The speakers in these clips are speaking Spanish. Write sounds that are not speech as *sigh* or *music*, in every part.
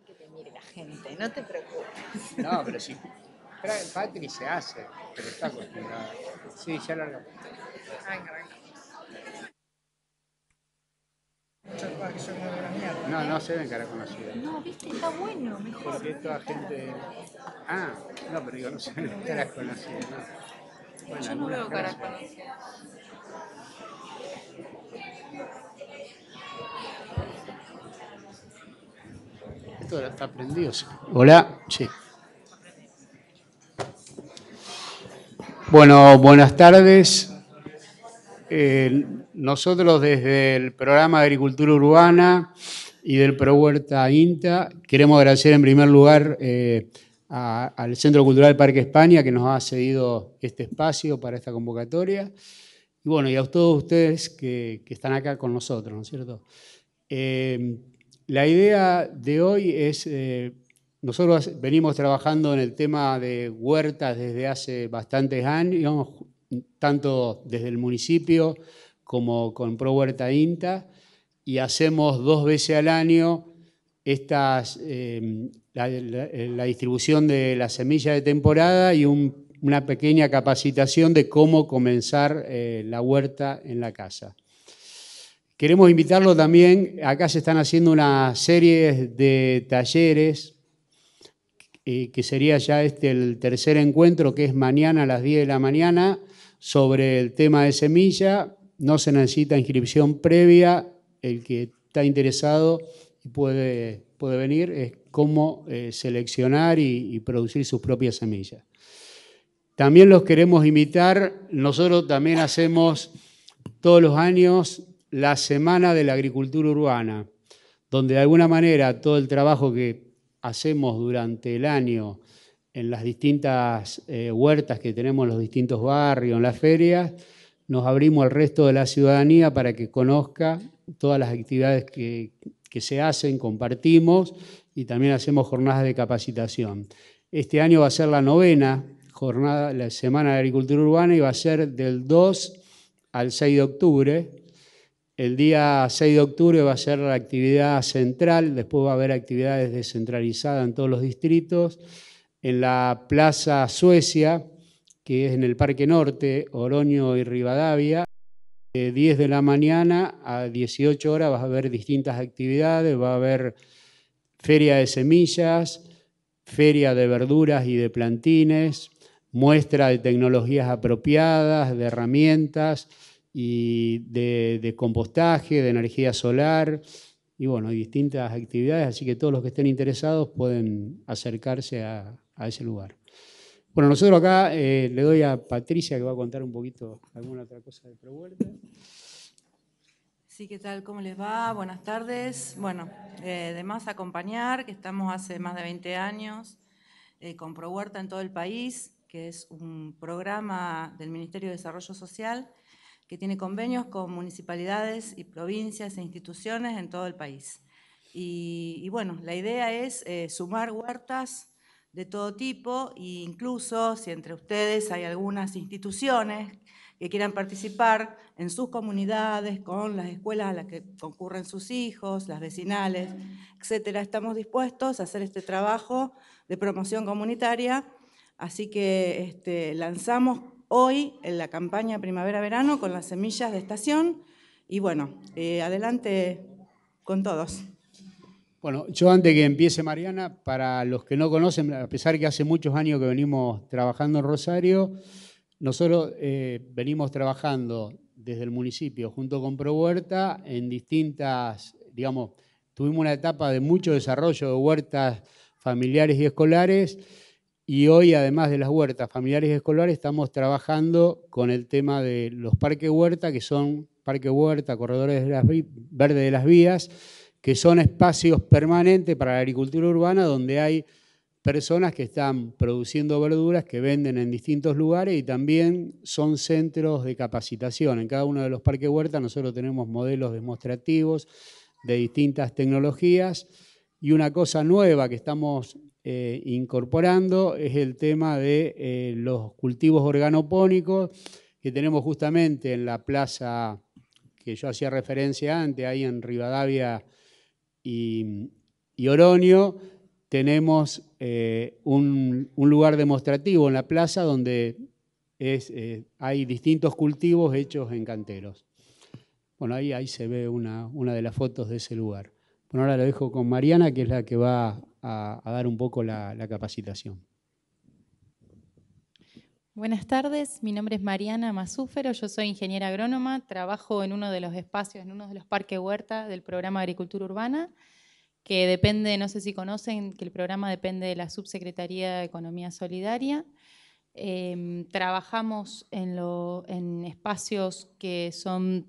que te mire la gente, no te preocupes. No, pero sí. Patri se hace, pero está acostumbrada. Sí, ya lo arreglamos. No, no se ven caras conocidas. No, viste, está bueno, mejor. Porque toda gente. Ah, no, pero digo, no se ven caras conocidas, Bueno, Yo no veo caras conocidas. Hola, sí. Bueno, buenas tardes. Eh, nosotros desde el programa de Agricultura Urbana y del Pro Huerta INTA queremos agradecer en primer lugar eh, al Centro Cultural Parque España que nos ha cedido este espacio para esta convocatoria. Y bueno, y a todos ustedes que, están acá con nosotros, ¿no es cierto? Eh, la idea de hoy es, eh, nosotros venimos trabajando en el tema de huertas desde hace bastantes años, tanto desde el municipio como con Pro Huerta INTA, y hacemos dos veces al año em, la, distribución de la semilla de temporada y una pequeña capacitación de cómo comenzar eh, la huerta en la casa. Queremos invitarlo también, acá se están haciendo una serie de talleres, eh, que sería ya este el tercer encuentro, que es mañana a las 10 de la mañana, sobre el tema de semilla. No se necesita inscripción previa, el que está interesado puede, puede venir, es cómo eh, seleccionar y producir sus propias semillas. También los queremos invitar, nosotros también hacemos todos los años la Semana de la Agricultura Urbana, donde de alguna manera todo el trabajo que hacemos durante el año en las distintas eh, huertas que tenemos en los distintos barrios, en las ferias, nos abrimos al resto de la ciudadanía para que conozca todas las actividades que, se hacen, compartimos y también hacemos jornadas de capacitación. Este año va a ser la novena jornada, la Semana de Agricultura Urbana, y va a ser del 2 al 6 de octubre, el día 6 de octubre va a ser la actividad central, después va a haber actividades descentralizadas en todos los distritos. En la Plaza Suecia, que es en el Parque Norte, Oroño y Rivadavia, de 10 de la mañana a 18 horas va a haber distintas actividades, va a haber feria de semillas, feria de verduras y de plantines, muestra de tecnologías apropiadas, de herramientas, y de, compostaje, de energía solar y bueno, hay distintas actividades, así que todos los que estén interesados pueden acercarse a, ese lugar. Bueno, nosotros acá eh, le doy a Patricia que va a contar un poquito alguna otra cosa de Prohuerta. Sí, ¿qué tal? ¿Cómo les va? Buenas tardes. Bueno, eh, de más acompañar, que estamos hace más de 20 años eh, con Prohuerta en todo el país, que es un programa del Ministerio de Desarrollo Social que tiene convenios con municipalidades y provincias e instituciones en todo el país. Y, bueno, la idea es eh, sumar huertas de todo tipo e incluso si entre ustedes hay algunas instituciones que quieran participar en sus comunidades, con las escuelas a las que concurren sus hijos, las vecinales, etcétera. Estamos dispuestos a hacer este trabajo de promoción comunitaria, así que este, lanzamos hoy en la campaña primavera-verano con las semillas de estación. Y bueno, eh, adelante con todos. Bueno, yo antes que empiece Mariana, para los que no conocen, a pesar que hace muchos años que venimos trabajando en Rosario, nosotros eh, venimos trabajando desde el municipio junto con Huerta en distintas, digamos, tuvimos una etapa de mucho desarrollo de huertas familiares y escolares y hoy, además de las huertas familiares y escolares, estamos trabajando con el tema de los parques huerta, que son parque huerta, corredores verdes de las vías, que son espacios permanentes para la agricultura urbana donde hay personas que están produciendo verduras que venden en distintos lugares y también son centros de capacitación. En cada uno de los parques huerta nosotros tenemos modelos demostrativos de distintas tecnologías y una cosa nueva que estamos eh, incorporando es el tema de eh, los cultivos organopónicos que tenemos justamente en la plaza que yo hacía referencia antes, ahí en Rivadavia y, y tenemos eh, un, lugar demostrativo en la plaza donde es, hay distintos cultivos hechos en canteros. Bueno, ahí, ahí se ve una, una de las fotos de ese lugar. Bueno, ahora lo dejo con Mariana, que es la que va a, dar un poco la, capacitación. Buenas tardes, mi nombre es Mariana Mazúfero, yo soy ingeniera agrónoma, trabajo en uno de los espacios, en uno de los parques huerta del programa Agricultura Urbana, que depende, no sé si conocen, que el programa depende de la Subsecretaría de Economía Solidaria. Em, trabajamos en, en espacios que son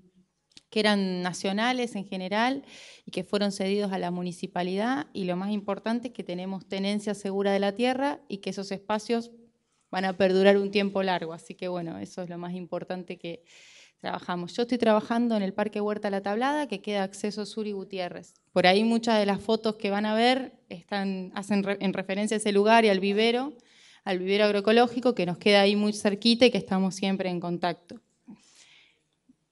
que eran nacionales en general y que fueron cedidos a la municipalidad y lo más importante es que tenemos tenencia segura de la tierra y que esos espacios van a perdurar un tiempo largo. Así que bueno, eso es lo más importante que trabajamos. Yo estoy trabajando en el Parque Huerta La Tablada, que queda acceso sur y Gutiérrez. Por ahí muchas de las fotos que van a ver están, hacen en referencia a ese lugar y al vivero, al vivero agroecológico, que nos queda ahí muy cerquita y que estamos siempre en contacto.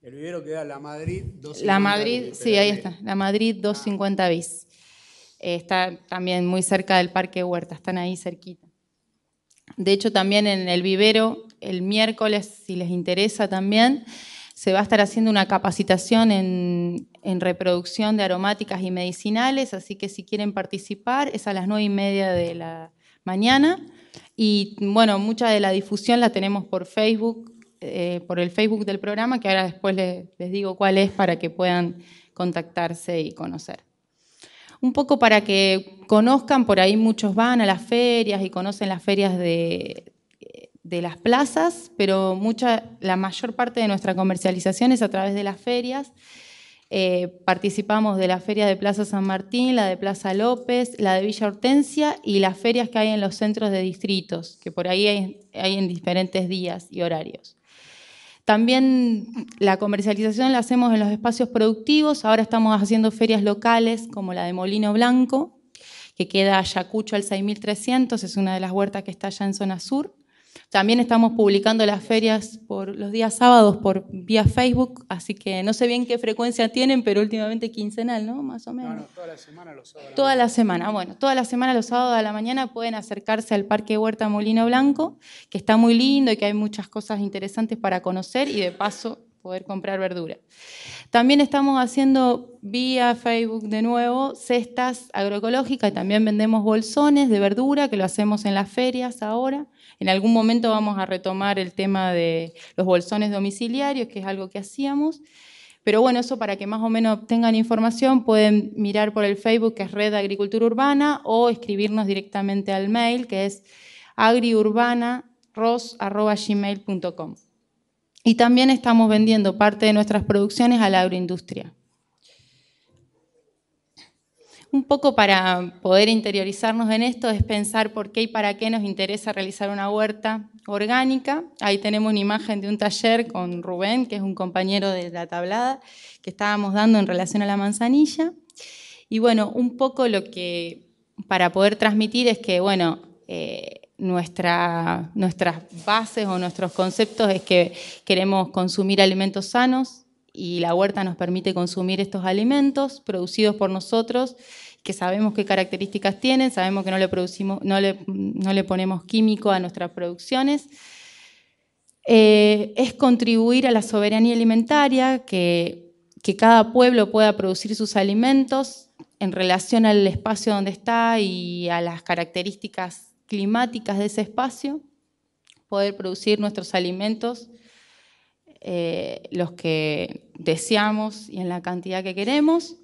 El vivero queda La Madrid 250 La Madrid, sí, ahí está. La Madrid 250 bis. Eh, está también muy cerca del Parque Huerta, están ahí cerquita. De hecho, también en el vivero, el miércoles, si les interesa también, se va a estar haciendo una capacitación en, en, reproducción de aromáticas y medicinales, así que si quieren participar es a las nueve y media de la mañana. Y bueno, mucha de la difusión la tenemos por Facebook, eh, por el Facebook del programa, que ahora después les, digo cuál es para que puedan contactarse y conocer. Un poco para que conozcan, por ahí muchos van a las ferias y conocen las ferias de, las plazas, pero la mayor parte de nuestra comercialización es a través de las ferias. Eh, participamos de la feria de Plaza San Martín, la de Plaza López, la de Villa Hortensia y las ferias que hay en los centros de distritos, que por ahí hay en diferentes días y horarios. También la comercialización la hacemos en los espacios productivos, ahora estamos haciendo ferias locales como la de Molino Blanco, que queda a Ayacucho al 6300, es una de las huertas que está allá en zona sur. También estamos publicando las ferias por los días sábados por vía Facebook, así que no sé bien qué frecuencia tienen, pero últimamente quincenal, ¿no? Más o menos. No, toda la semana los sábados. Toda la semana, bueno, toda la semana los sábados a la mañana pueden acercarse al Parque Huerta Molino Blanco, que está muy lindo y que hay muchas cosas interesantes para conocer y de paso poder comprar verdura. También estamos haciendo vía Facebook de nuevo cestas agroecológicas y también vendemos bolsones de verdura que lo hacemos en las ferias ahora. En algún momento vamos a retomar el tema de los bolsones domiciliarios, que es algo que hacíamos. Pero bueno, eso para que más o menos obtengan información, pueden mirar por el Facebook, que es Red Agricultura Urbana, o escribirnos directamente al mail, que es agriurbanaros.gmail.com. Y también estamos vendiendo parte de nuestras producciones a la agroindustria. Un poco para poder interiorizarnos en esto es pensar por qué y para qué nos interesa realizar una huerta orgánica. Ahí tenemos una imagen de un taller con Rubén, que es un compañero de la tablada, que estábamos dando en relación a la manzanilla. Y bueno, un poco lo que para poder transmitir es que, bueno, eh, nuestras bases o nuestros conceptos es que queremos consumir alimentos sanos y la huerta nos permite consumir estos alimentos producidos por nosotros que sabemos qué características tienen, sabemos que no le, producimos, no le, ponemos químico a nuestras producciones. Eh, es contribuir a la soberanía alimentaria, que, cada pueblo pueda producir sus alimentos en relación al espacio donde está y a las características climáticas de ese espacio, poder producir nuestros alimentos, eh, los que deseamos y en la cantidad que queremos.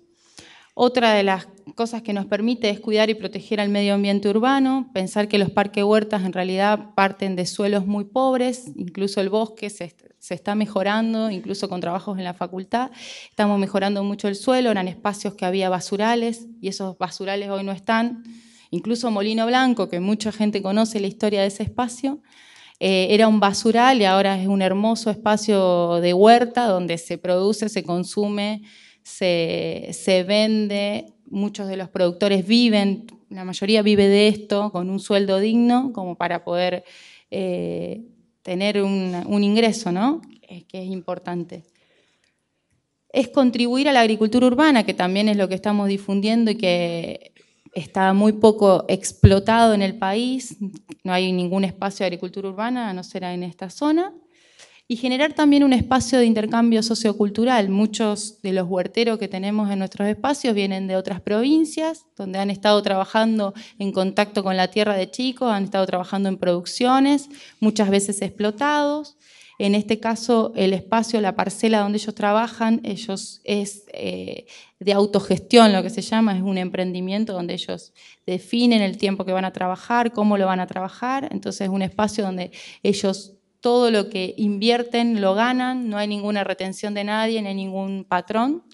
Otra de las cosas que nos permite es cuidar y proteger al medio ambiente urbano, pensar que los parques huertas en realidad parten de suelos muy pobres, incluso el bosque se, está mejorando, incluso con trabajos en la facultad, estamos mejorando mucho el suelo, eran espacios que había basurales y esos basurales hoy no están, incluso Molino Blanco, que mucha gente conoce la historia de ese espacio. Eh, era un basural y ahora es un hermoso espacio de huerta donde se produce, se consume, se, vende, muchos de los productores viven, la mayoría vive de esto, con un sueldo digno, como para poder eh, tener un, un, ingreso, ¿no? Eh, que es importante. Es contribuir a la agricultura urbana, que también es lo que estamos difundiendo y que está muy poco explotado en el país. No hay ningún espacio de agricultura urbana, a no ser en esta zona y generar también un espacio de intercambio sociocultural. Muchos de los huerteros que tenemos en nuestros espacios vienen de otras provincias, donde han estado trabajando en contacto con la tierra de chicos, han estado trabajando en producciones, muchas veces explotados. En este caso, el espacio, la parcela donde ellos trabajan, ellos es eh, de autogestión, lo que se llama, es un emprendimiento donde ellos definen el tiempo que van a trabajar, cómo lo van a trabajar. Entonces, es un espacio donde ellos todo lo que invierten lo ganan, no hay ninguna retención de nadie, no hay ningún patrón,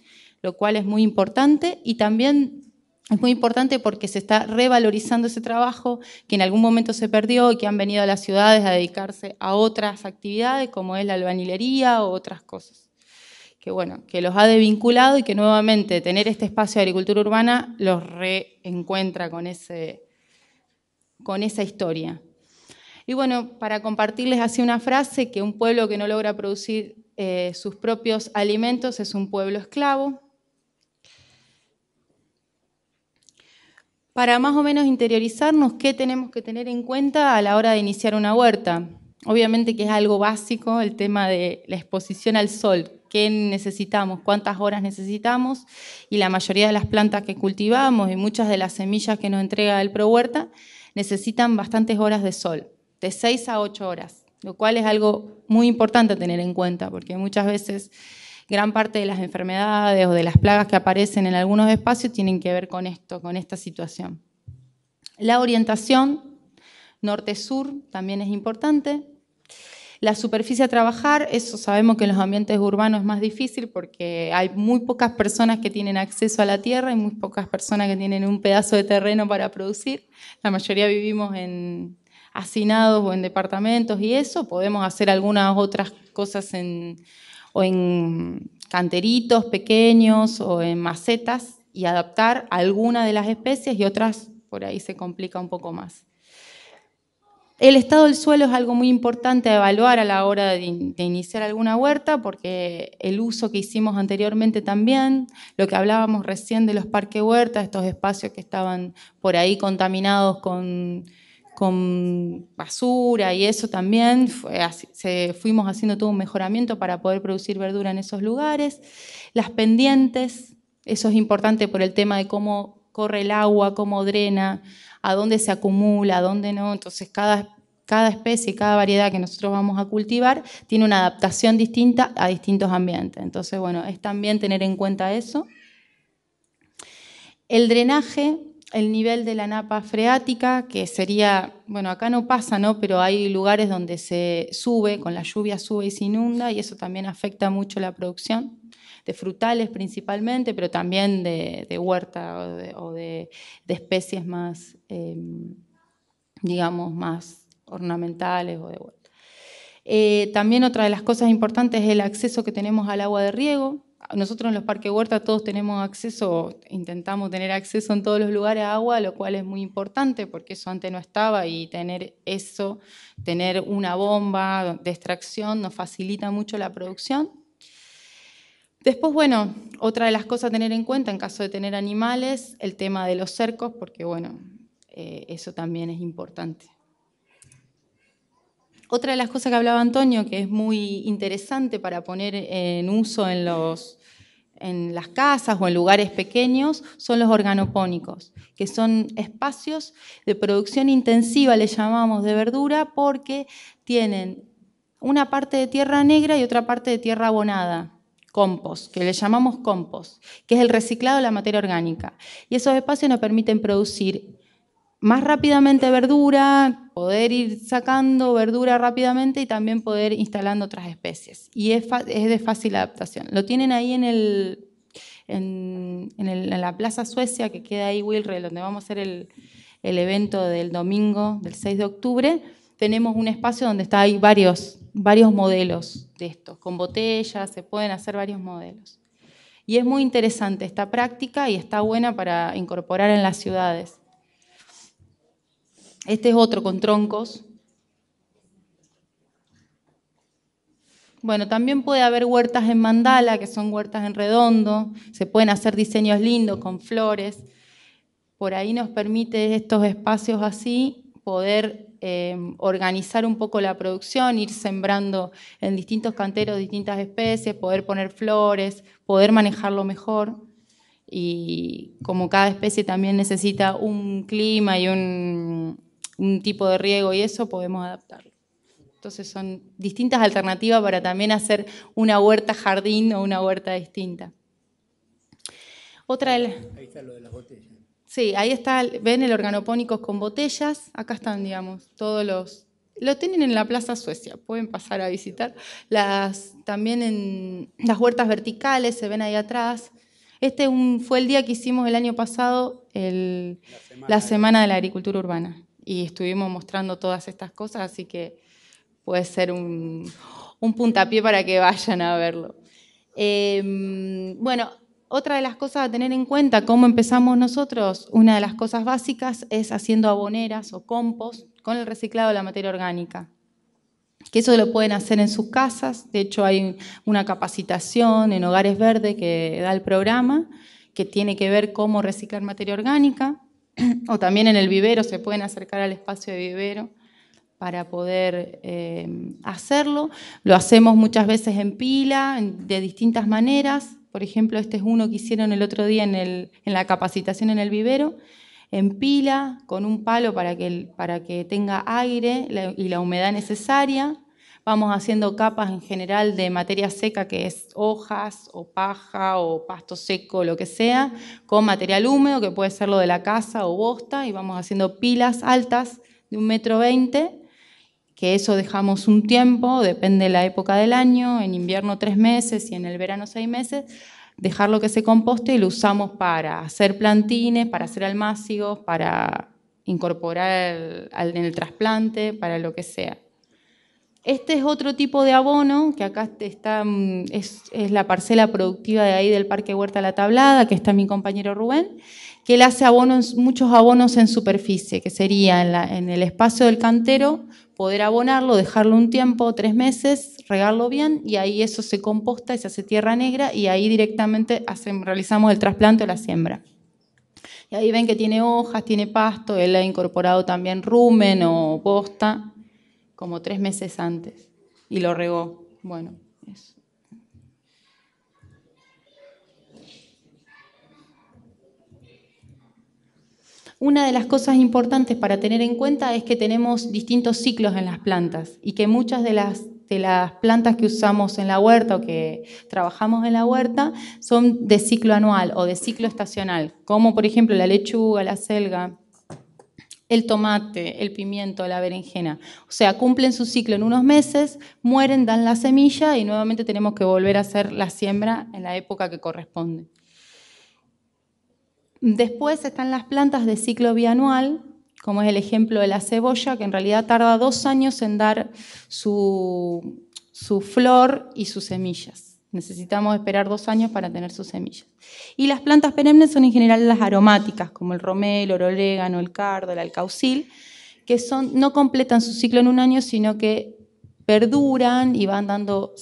lo cual es muy importante y también es muy importante porque se está revalorizando ese trabajo que en algún momento se perdió y que han venido a las ciudades a dedicarse a otras actividades como es la albanilería o otras cosas. Que bueno, que los ha desvinculado y que nuevamente tener este espacio de agricultura urbana los reencuentra con, ese, con esa historia. Y bueno, para compartirles así una frase, que un pueblo que no logra producir eh, sus propios alimentos es un pueblo esclavo. Para más o menos interiorizarnos, ¿qué tenemos que tener en cuenta a la hora de iniciar una huerta? Obviamente que es algo básico el tema de la exposición al sol, qué necesitamos, cuántas horas necesitamos y la mayoría de las plantas que cultivamos y muchas de las semillas que nos entrega el ProHuerta necesitan bastantes horas de sol de 6 a 8 horas, lo cual es algo muy importante tener en cuenta, porque muchas veces gran parte de las enfermedades o de las plagas que aparecen en algunos espacios tienen que ver con esto, con esta situación. La orientación norte-sur también es importante. La superficie a trabajar, eso sabemos que en los ambientes urbanos es más difícil porque hay muy pocas personas que tienen acceso a la tierra y muy pocas personas que tienen un pedazo de terreno para producir. La mayoría vivimos en, hacinados o en departamentos y eso, podemos hacer algunas otras cosas en, o en canteritos pequeños o en macetas y adaptar alguna de las especies y otras por ahí se complica un poco más. El estado del suelo es algo muy importante a evaluar a la hora de, iniciar alguna huerta, porque el uso que hicimos anteriormente también, lo que hablábamos recién de los parques huertas, estos espacios que estaban por ahí contaminados con con basura y eso también, se, fuimos haciendo todo un mejoramiento para poder producir verdura en esos lugares. Las pendientes, eso es importante por el tema de cómo corre el agua, cómo drena, a dónde se acumula, a dónde no. Entonces cada, cada especie, cada variedad que nosotros vamos a cultivar tiene una adaptación distinta a distintos ambientes. Entonces, bueno, es también tener en cuenta eso. El drenaje, el nivel de la napa freática, que sería, bueno, acá no pasa, ¿no? Pero hay lugares donde se sube, con la lluvia sube y se inunda, y eso también afecta mucho la producción de frutales principalmente, pero también de, huerta o, de, especies más, em, digamos, más ornamentales o de huerta. Eh, también otra de las cosas importantes es el acceso que tenemos al agua de riego, nosotros en los parques huerta todos tenemos acceso, intentamos tener acceso en todos los lugares a agua, lo cual es muy importante porque eso antes no estaba y tener eso, tener una bomba de extracción nos facilita mucho la producción. Después, bueno, otra de las cosas a tener en cuenta en caso de tener animales, el tema de los cercos, porque bueno, eh, eso también es importante. Otra de las cosas que hablaba Antonio, que es muy interesante para poner en uso en, las casas o en lugares pequeños, son los organopónicos, que son espacios de producción intensiva, le llamamos, de verdura, porque tienen una parte de tierra negra y otra parte de tierra abonada compost, que le llamamos compost, que es el reciclado de la materia orgánica. Y esos espacios nos permiten producir más rápidamente verdura, poder ir sacando verdura rápidamente y también poder instalando otras especies. Y es, de fácil adaptación. Lo tienen ahí en, el, la Plaza Suecia, que queda ahí Wilre, donde vamos a hacer el, evento del domingo del 6 de octubre, tenemos un espacio donde está, hay varios, varios modelos de estos, con botellas, se pueden hacer varios modelos. Y es muy interesante esta práctica y está buena para incorporar en las ciudades. Este es otro con troncos. Bueno, también puede haber huertas en mandala, que son huertas en redondo, se pueden hacer diseños lindos con flores. Por ahí nos permite estos espacios así poder eh, organizar un poco la producción, ir sembrando en distintos canteros distintas especies, poder poner flores, poder manejarlo mejor. Y como cada especie también necesita un clima y un, un tipo de riego y eso, podemos adaptarlo. Entonces son distintas alternativas para también hacer una huerta jardín o una huerta distinta. Otra Ahí está lo de las botellas. Sí, ahí está, ven el organopónico con botellas, acá están, digamos, todos los... Lo tienen en la Plaza Suecia, pueden pasar a visitar. Las, también en las huertas verticales se ven ahí atrás. Este fue el día que hicimos el año pasado la semana de la Agricultura Urbana y estuvimos mostrando todas estas cosas, así que puede ser un, puntapié para que vayan a verlo. Em, bueno, otra de las cosas a tener en cuenta, cómo empezamos nosotros, una de las cosas básicas es haciendo aboneras o compost con el reciclado de la materia orgánica. Que eso lo pueden hacer en sus casas, de hecho hay una capacitación en Hogares Verde que da el programa, que tiene que ver cómo reciclar materia orgánica. *clears throat* o también en el vivero, se pueden acercar al espacio de vivero para poder eh, hacerlo. Lo hacemos muchas veces en pila, de distintas maneras. Por ejemplo, este es uno que hicieron el otro día en, la capacitación en el vivero, en pila, con un palo para que tenga aire y la humedad necesaria vamos haciendo capas en general de materia seca, que es hojas o paja o pasto seco, lo que sea, con material húmedo, que puede ser lo de la casa o bosta, y vamos haciendo pilas altas de un metro veinte, que eso dejamos un tiempo, depende de la época del año, en invierno tres meses y en el verano seis meses, dejar lo que se composte y lo usamos para hacer plantines, para hacer almácigos, para incorporar en el trasplante, para lo que sea. Este es otro tipo de abono, que acá está, mm, es, la parcela productiva de ahí del Parque Huerta La Tablada, que está mi compañero Rubén, que él hace muchos abonos en superficie, que sería en, el espacio del cantero poder abonarlo, dejarlo un tiempo, tres meses, regarlo bien y ahí eso se composta y se hace tierra negra y ahí directamente realizamos el trasplante o la siembra. Y ahí ven que tiene hojas, tiene pasto, él ha incorporado también rumen o posta como tres meses antes y lo regó. Bueno, eso. Una de las cosas importantes para tener en cuenta es que tenemos distintos ciclos en las plantas y que muchas de las, de las plantas que usamos en la huerta o que trabajamos en la huerta son de ciclo anual o de ciclo estacional, como por ejemplo la lechuga, la selga, el tomate, el pimiento, la berenjena. O sea, cumplen su ciclo en unos meses, mueren, dan la semilla y nuevamente tenemos que volver a hacer la siembra en la época que corresponde. Después están las plantas de ciclo bianual, como es el ejemplo de la cebolla, que en realidad tarda dos años en dar su, su flor y sus semillas. Necesitamos esperar dos años para tener sus semillas. Y las plantas perennes son en general las aromáticas, como el romero, el orégano, el cardo, el alcaucil, que son, no completan su ciclo en un año, sino que perduran y van dando,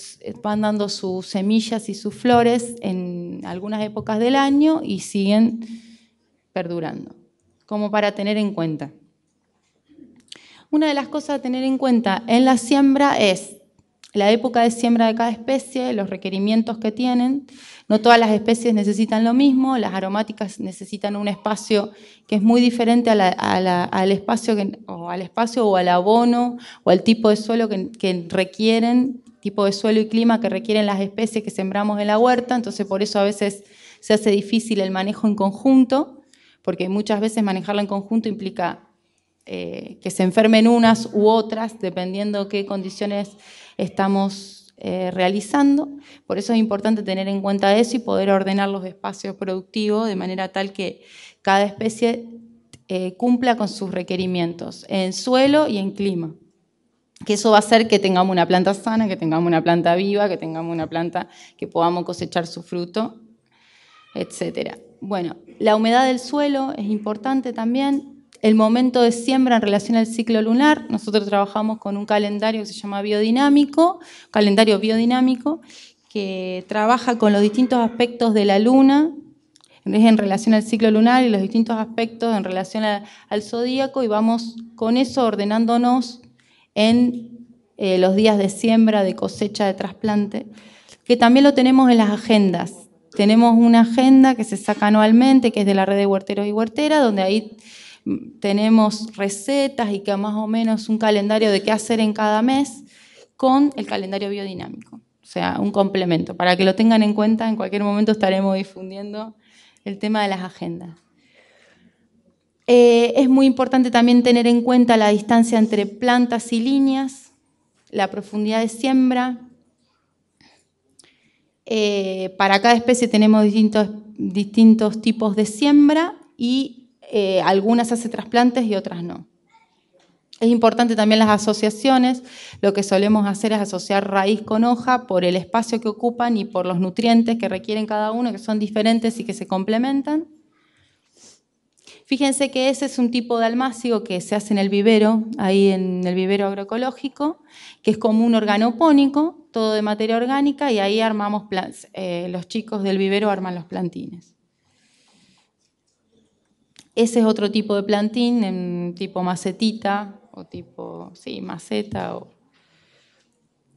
van dando sus semillas y sus flores en algunas épocas del año y siguen perdurando, como para tener en cuenta. Una de las cosas a tener en cuenta en la siembra es la época de siembra de cada especie, los requerimientos que tienen. No todas las especies necesitan lo mismo, las aromáticas necesitan un espacio que es muy diferente al, espacio o al abono o al tipo de suelo que, requieren, tipo de suelo y clima que requieren las especies que sembramos en la huerta. Entonces por eso a veces se hace difícil el manejo en conjunto, porque muchas veces manejarlo en conjunto implica eh, que se enfermen unas u otras, dependiendo qué condiciones estamos eh, realizando. Por eso es importante tener en cuenta eso y poder ordenar los espacios productivos de manera tal que cada especie eh, cumpla con sus requerimientos en suelo y en clima. Que eso va a hacer que tengamos una planta sana, que tengamos una planta viva, que tengamos una planta que podamos cosechar su fruto, etc. Bueno, la humedad del suelo es importante también el momento de siembra en relación al ciclo lunar. Nosotros trabajamos con un calendario que se llama biodinámico, calendario biodinámico, que trabaja con los distintos aspectos de la luna en relación al ciclo lunar y los distintos aspectos en relación al zodíaco y vamos con eso ordenándonos en eh, los días de siembra, de cosecha, de trasplante, que también lo tenemos en las agendas. Tenemos una agenda que se saca anualmente, que es de la red de huerteros y huerteras, donde ahí tenemos recetas y que más o menos un calendario de qué hacer en cada mes con el calendario biodinámico. O sea, un complemento. Para que lo tengan en cuenta, en cualquier momento estaremos difundiendo el tema de las agendas. Eh, es muy importante también tener en cuenta la distancia entre plantas y líneas, la profundidad de siembra. Eh, para cada especie tenemos distintos, distintos tipos de siembra y eh, algunas hace trasplantes y otras no. Es importante también las asociaciones. Lo que solemos hacer es asociar raíz con hoja por el espacio que ocupan y por los nutrientes que requieren cada uno, que son diferentes y que se complementan. Fíjense que ese es un tipo de almácigo que se hace en el vivero, ahí en el vivero agroecológico, que es como un organopónico, todo de materia orgánica, y ahí armamos, eh, los chicos del vivero arman los plantines. Ese es otro tipo de plantín, tipo macetita o tipo, sí, maceta.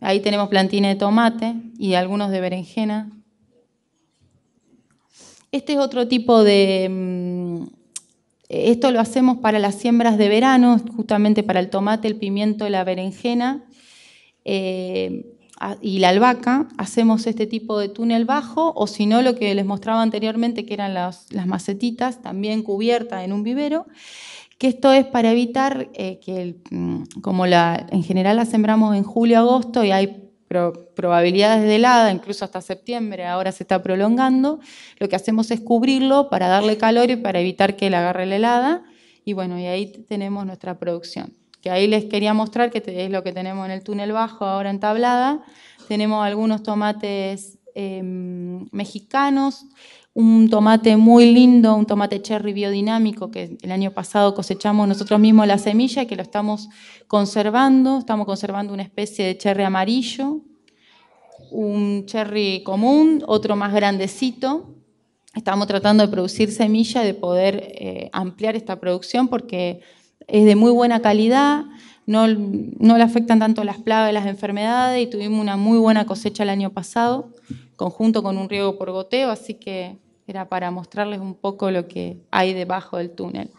Ahí tenemos plantín de tomate y algunos de berenjena. Este es otro tipo de... Mm, esto lo hacemos para las siembras de verano, justamente para el tomate, el pimiento, y la berenjena. Eh, Ah, y la albahaca, hacemos este tipo de túnel bajo o si no lo que les mostraba anteriormente que eran las, macetitas, también cubiertas en un vivero, que esto es para evitar eh, que, mm, como en general la sembramos en julio-agosto y hay probabilidades de helada, incluso hasta septiembre, ahora se está prolongando, lo que hacemos es cubrirlo para darle calor y para evitar que la agarre la helada y bueno, y ahí tenemos nuestra producción. Y ahí les quería mostrar, que es lo que tenemos en el túnel bajo ahora en Tenemos algunos tomates em, mexicanos, un tomate muy lindo, un tomate cherry biodinámico que el año pasado cosechamos nosotros mismos la semilla, y que lo estamos conservando, estamos conservando una especie de cherry amarillo, un cherry común, otro más grandecito. Estamos tratando de producir semilla, de poder eh, ampliar esta producción porque es de muy buena calidad, no, no le afectan tanto las plagas, y las enfermedades y tuvimos una muy buena cosecha el año pasado, conjunto con un riego por goteo, así que era para mostrarles un poco lo que hay debajo del túnel.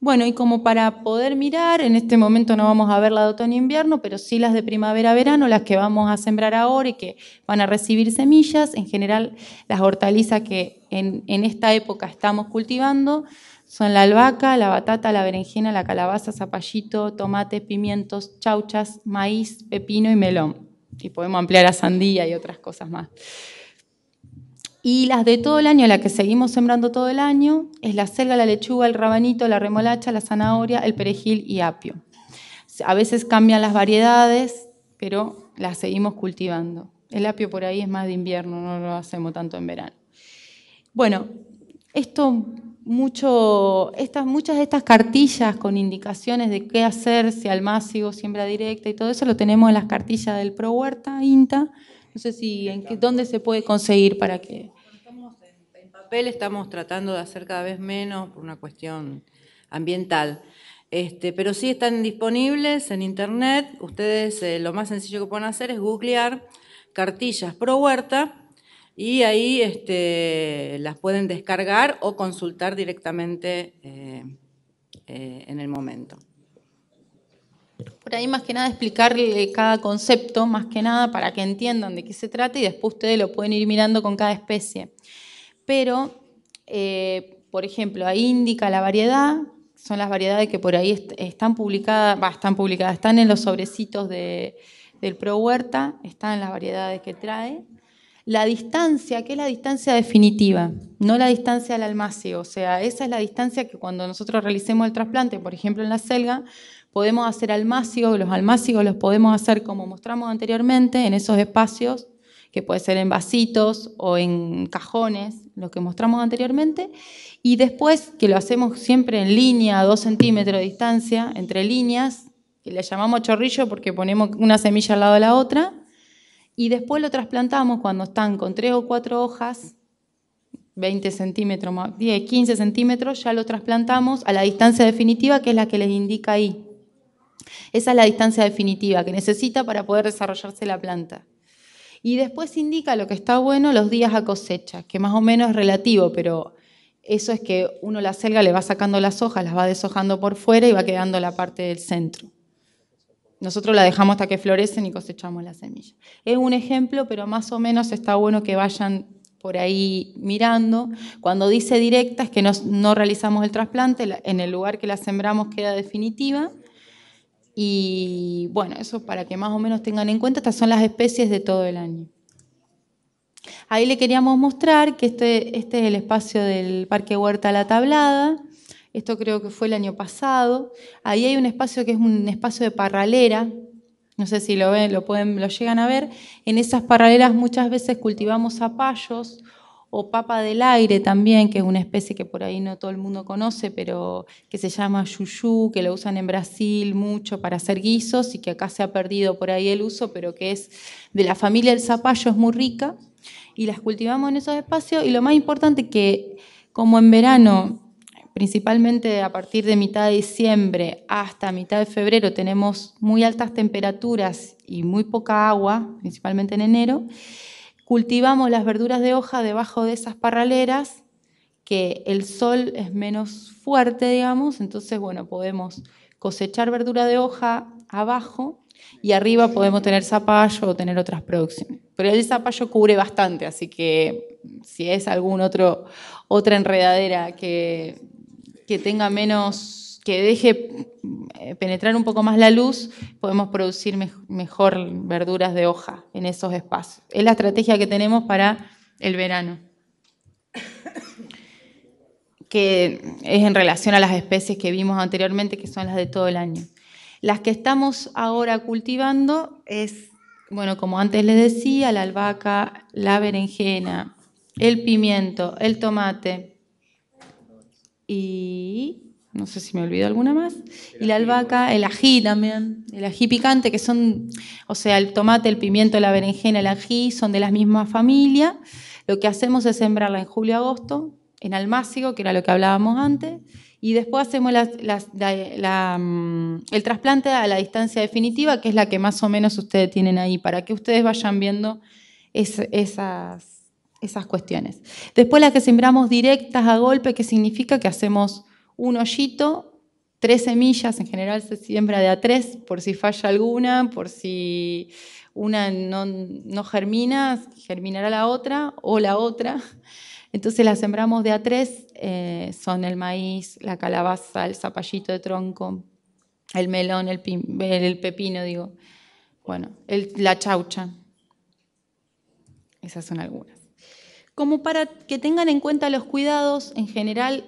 Bueno, y como para poder mirar, en este momento no vamos a ver la de otoño-invierno, e pero sí las de primavera-verano, las que vamos a sembrar ahora y que van a recibir semillas. En general, las hortalizas que en, esta época estamos cultivando son la albahaca, la batata, la berenjena, la calabaza, zapallito, tomate, pimientos, chauchas, maíz, pepino y melón. Y podemos ampliar a sandía y otras cosas más. Y las de todo el año, las que seguimos sembrando todo el año, es la selga, la lechuga, el rabanito, la remolacha, la zanahoria, el perejil y apio. A veces cambian las variedades, pero las seguimos cultivando. El apio por ahí es más de invierno, no lo hacemos tanto en verano. Bueno, esto muchas de estas cartillas con indicaciones de qué hacer, si al siembra directa y todo eso, lo tenemos en las cartillas del Pro Huerta, INTA, no sé si dónde se puede conseguir para que. en, papel estamos tratando de hacer cada vez menos por una cuestión ambiental. Este, pero sí están disponibles en internet. Ustedes eh, lo más sencillo que pueden hacer es googlear cartillas pro huerta y ahí este, las pueden descargar o consultar directamente eh, eh, en el momento. Por ahí más que nada explicarle cada concepto, más que nada para que entiendan de qué se trata y después ustedes lo pueden ir mirando con cada especie. Pero, eh, por ejemplo, ahí indica la variedad, son las variedades que por ahí están publicadas, están publicadas, están en los sobrecitos del Pro Huerta, están las variedades que trae. La distancia, que es la distancia definitiva, no la distancia al almacén, o sea, esa es la distancia que cuando nosotros realicemos el trasplante, por ejemplo en la selga, Podemos hacer almácigos, los almácigos los podemos hacer como mostramos anteriormente en esos espacios, que puede ser en vasitos o en cajones, lo que mostramos anteriormente. Y después, que lo hacemos siempre en línea, a dos centímetros de distancia, entre líneas, que le llamamos chorrillo porque ponemos una semilla al lado de la otra. Y después lo trasplantamos cuando están con tres o cuatro hojas 20 centímetros, 10, 15 centímetros, ya lo trasplantamos a la distancia definitiva, que es la que les indica ahí. Esa es la distancia definitiva que necesita para poder desarrollarse la planta. Y después indica lo que está bueno los días a cosecha, que más o menos es relativo, pero eso es que uno la selga le va sacando las hojas, las va deshojando por fuera y va quedando la parte del centro. Nosotros la dejamos hasta que florecen y cosechamos la semilla. Es un ejemplo, pero más o menos está bueno que vayan por ahí mirando. Cuando dice directa es que no, no realizamos el trasplante, en el lugar que la sembramos queda definitiva y bueno, eso para que más o menos tengan en cuenta, estas son las especies de todo el año. Ahí le queríamos mostrar que este, este, es el espacio del Parque Huerta La Tablada. Esto creo que fue el año pasado. Ahí hay un espacio que es un espacio de parralera. No sé si lo ven, lo pueden, lo llegan a ver. En esas parraleras muchas veces cultivamos zapallos o papa del aire también, que es una especie que por ahí no todo el mundo conoce, pero que se llama yuyú, que lo usan en Brasil mucho para hacer guisos y que acá se ha perdido por ahí el uso, pero que es de la familia del zapallo, es muy rica y las cultivamos en esos espacios y lo más importante que como en verano principalmente a partir de mitad de diciembre hasta mitad de febrero tenemos muy altas temperaturas y muy poca agua, principalmente en enero, cultivamos las verduras de hoja debajo de esas parraleras, que el sol es menos fuerte, digamos, entonces, bueno, podemos cosechar verdura de hoja abajo y arriba podemos tener zapallo o tener otras producciones. Pero el zapallo cubre bastante, así que si es algún otro, otra enredadera que, que tenga menos que deje eh, penetrar un poco más la luz, podemos producir mejor verduras de hoja en esos espacios. Es la estrategia que tenemos para el verano, que es en relación a las especies que vimos anteriormente, que son las de todo el año. Las que estamos ahora cultivando es, bueno, como antes les decía, la albahaca, la berenjena, el pimiento, el tomate y no sé si me olvido alguna más, y la albahaca, el ají también, el ají picante, que son, o sea, el tomate, el pimiento, la berenjena, el ají, son de la misma familia. Lo que hacemos es sembrarla en julio-agosto, en almácigo, que era lo que hablábamos antes, y después hacemos mm, el trasplante a la distancia definitiva, que es la que más o menos ustedes tienen ahí, para que ustedes vayan viendo esas, esas cuestiones. Después las que sembramos directas a golpe, que significa que hacemos un hoyito, tres semillas, en general se siembra de a tres, por si falla alguna, por si una no, no germina, germinará la otra o la otra. Entonces las sembramos de a tres, eh, son el maíz, la calabaza, el zapallito de tronco, el melón, el, pepino, digo. Bueno, el, la chaucha. Esas son algunas. Como para que tengan en cuenta los cuidados, en general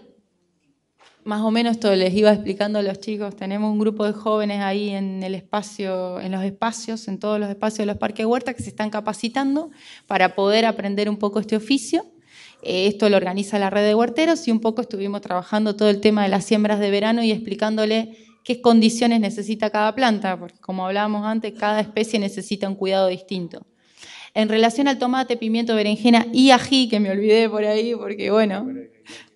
más o menos esto les iba explicando a los chicos. Tenemos un grupo de jóvenes ahí en el espacio, en los espacios, en todos los espacios de los parques huertas que se están capacitando para poder aprender un poco este oficio. Eh, esto lo organiza la red de huerteros y un poco estuvimos trabajando todo el tema de las siembras de verano y explicándole qué condiciones necesita cada planta, porque como hablábamos antes, cada especie necesita un cuidado distinto. En relación al tomate, pimiento, berenjena y ají, que me olvidé por ahí, porque bueno,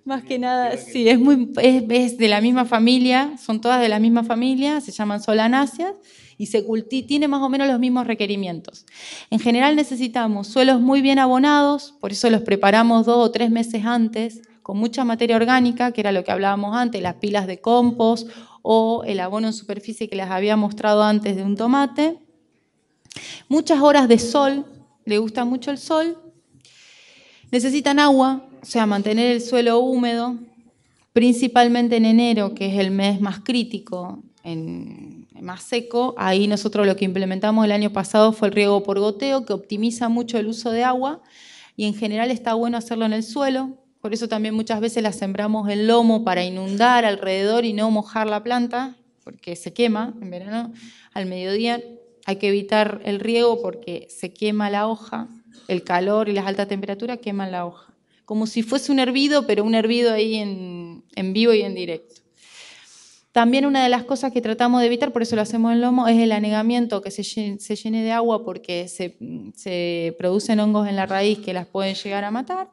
más que eh, nada, sí, es, muy, es, de la misma familia, son todas de la misma familia, se llaman solanáceas y se culti tiene más o menos los mismos requerimientos. En general necesitamos suelos muy bien abonados, por eso los preparamos dos o tres meses antes, con mucha materia orgánica, que era lo que hablábamos antes, las pilas de compost o el abono en superficie que les había mostrado antes de un tomate. Muchas horas de sol, le gusta mucho el sol. Necesitan agua, o sea, mantener el suelo húmedo, principalmente en enero, que es el mes más crítico, en, más seco, ahí nosotros lo que implementamos el año pasado fue el riego por goteo, que optimiza mucho el uso de agua y en general está bueno hacerlo en el suelo. Por eso también muchas veces la sembramos en lomo para inundar alrededor y no mojar la planta, porque se quema en verano. Al mediodía hay que evitar el riego porque se quema la hoja, el calor y las altas temperaturas queman la hoja como si fuese un hervido, pero un hervido ahí en, vivo y en directo. También una de las cosas que tratamos de evitar, por eso lo hacemos en lomo, es el anegamiento, que se llene, de agua porque se, se, producen hongos en la raíz que las pueden llegar a matar.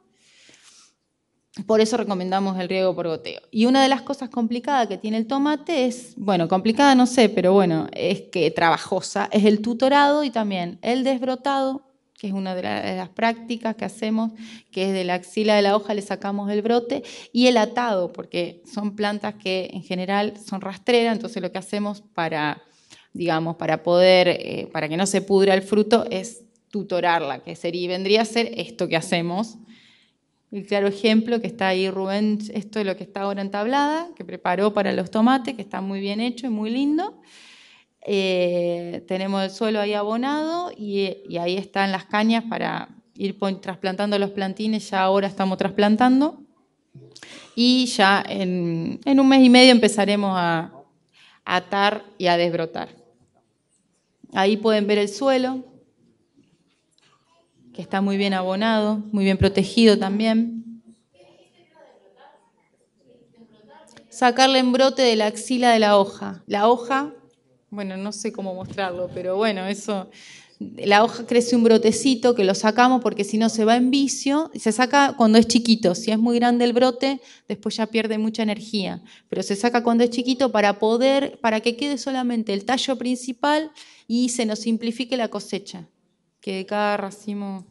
Por eso recomendamos el riego por goteo. Y una de las cosas complicadas que tiene el tomate es, bueno, complicada no sé, pero bueno, es que trabajosa, es el tutorado y también el desbrotado que es una de, las prácticas que hacemos, que es de la axila de la hoja le sacamos el brote, y el atado, porque son plantas que en general son rastreras, entonces lo que hacemos para, digamos, para poder, eh, para que no se pudra el fruto, es tutorarla, que sería, vendría a ser esto que hacemos. El claro ejemplo que está ahí Rubén, esto es lo que está ahora entablada, que preparó para los tomates, que está muy bien hecho y muy lindo. Eh, tenemos el suelo ahí abonado eh, y, ahí están las cañas para ir trasplantando los plantines, ya ahora estamos trasplantando y ya en, un mes y medio empezaremos a, atar y a desbrotar. Ahí pueden ver el suelo, que está muy bien abonado, muy bien protegido también. Sacarle en brote de la axila de la hoja. La hoja bueno, no sé cómo mostrarlo, pero bueno, eso. La hoja crece un brotecito que lo sacamos porque si no se va en vicio. Se saca cuando es chiquito. Si es muy grande el brote, después ya pierde mucha energía. Pero se saca cuando es chiquito para poder, para que quede solamente el tallo principal y se nos simplifique la cosecha. Que de cada racimo,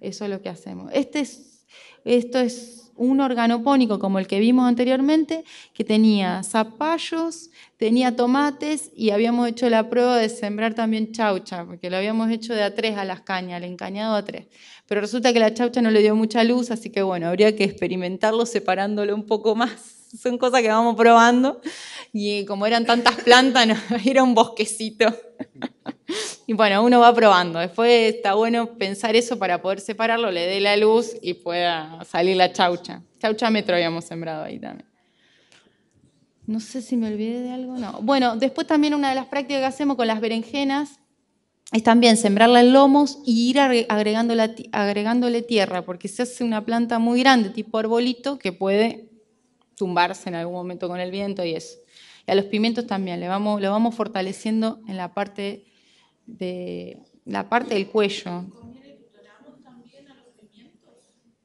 eso es lo que hacemos. Este es, esto es un organopónico como el que vimos anteriormente, que tenía zapallos, tenía tomates y habíamos hecho la prueba de sembrar también chaucha, porque lo habíamos hecho de a tres a las cañas, el encañado a tres. Pero resulta que la chaucha no le dio mucha luz, así que bueno, habría que experimentarlo separándolo un poco más *laughs* son cosas que vamos probando. Y como eran tantas plantas, *laughs* era un bosquecito. *laughs* Y bueno, uno va probando. Después está bueno pensar eso para poder separarlo, le dé la luz y pueda salir la chaucha. Chaucha metro habíamos sembrado ahí también. No sé si me olvidé de algo, no. Bueno, después también una de las prácticas que hacemos con las berenjenas es también sembrarla en lomos y ir agregándole, agregándole tierra, porque se hace una planta muy grande, tipo arbolito, que puede tumbarse en algún momento con el viento y eso. Y a los pimientos también, le vamos, lo vamos fortaleciendo en la parte de la parte del cuello.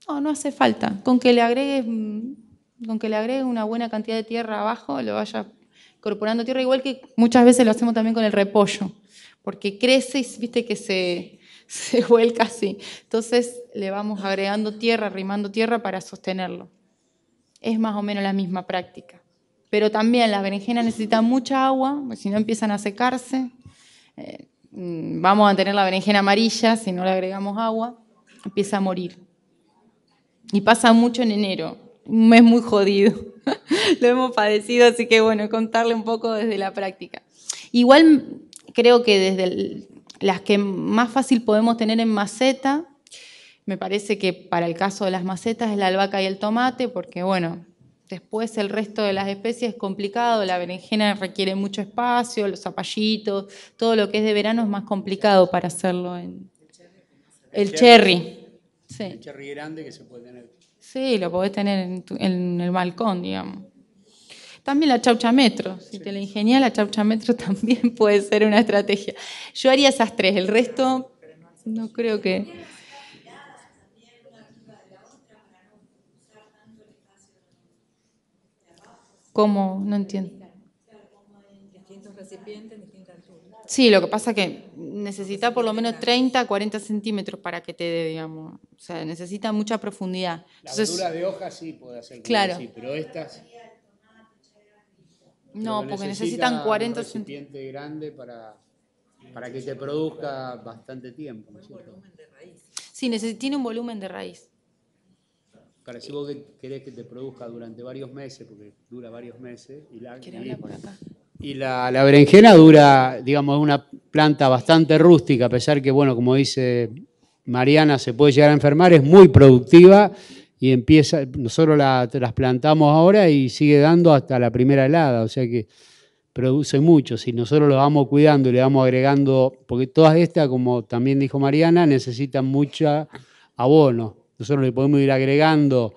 No, no hace falta. Con que le agregues, mm, con que le una buena cantidad de tierra abajo, lo vaya incorporando tierra, igual que muchas veces lo hacemos también con el repollo, porque crece y viste que *laughs* se, vuelca así. Entonces le vamos agregando tierra, arrimando tierra para sostenerlo. Es más o menos la misma práctica. Pero también las berenjenas necesitan mucha agua, si no empiezan a secarse. Eh, Mm, vamos a tener la berenjena amarilla si no le agregamos agua, empieza a morir. Y pasa mucho en enero, un mes muy jodido. *laughs* Lo hemos padecido, así que bueno, contarle un poco desde la práctica. Igual creo que desde las que más fácil podemos tener en maceta, me parece que para el caso de las macetas es la albahaca y el tomate, porque bueno, Después el resto de las especies es complicado, la berenjena requiere mucho espacio, los zapallitos, todo lo que es de verano es más complicado para hacerlo. En... El, cherry. El cherry. El cherry grande que se puede tener. Sí, lo podés tener en, el balcón, digamos. También la chaucha metro, si te la ingenia, la chaucha metro *laughs* también puede ser una estrategia. Yo haría esas tres, el resto no creo que... ¿Cómo? No entiendo. Sí, lo que pasa que necesita por lo menos 30, 40 centímetros para que te dé, digamos. O sea, necesita mucha profundidad. La de hoja sí puede hacer. Claro. pero estas... No, porque necesitan 40 centímetros. Un grande para, para que te produzca bastante tiempo. ¿no? Sí, tiene un volumen de raíz. Claro, si vos querés que te produzca durante varios meses, porque dura varios meses, y la, berenjena dura, digamos, una planta bastante rústica, a pesar que, bueno, como dice Mariana, se puede llegar a enfermar, es muy productiva y empieza, nosotros la trasplantamos ahora y sigue dando hasta la primera helada, o sea que produce mucho. Si nosotros lo vamos cuidando y le vamos agregando, porque todas estas, como también dijo Mariana, necesitan mucho abono. Nosotros le podemos ir agregando.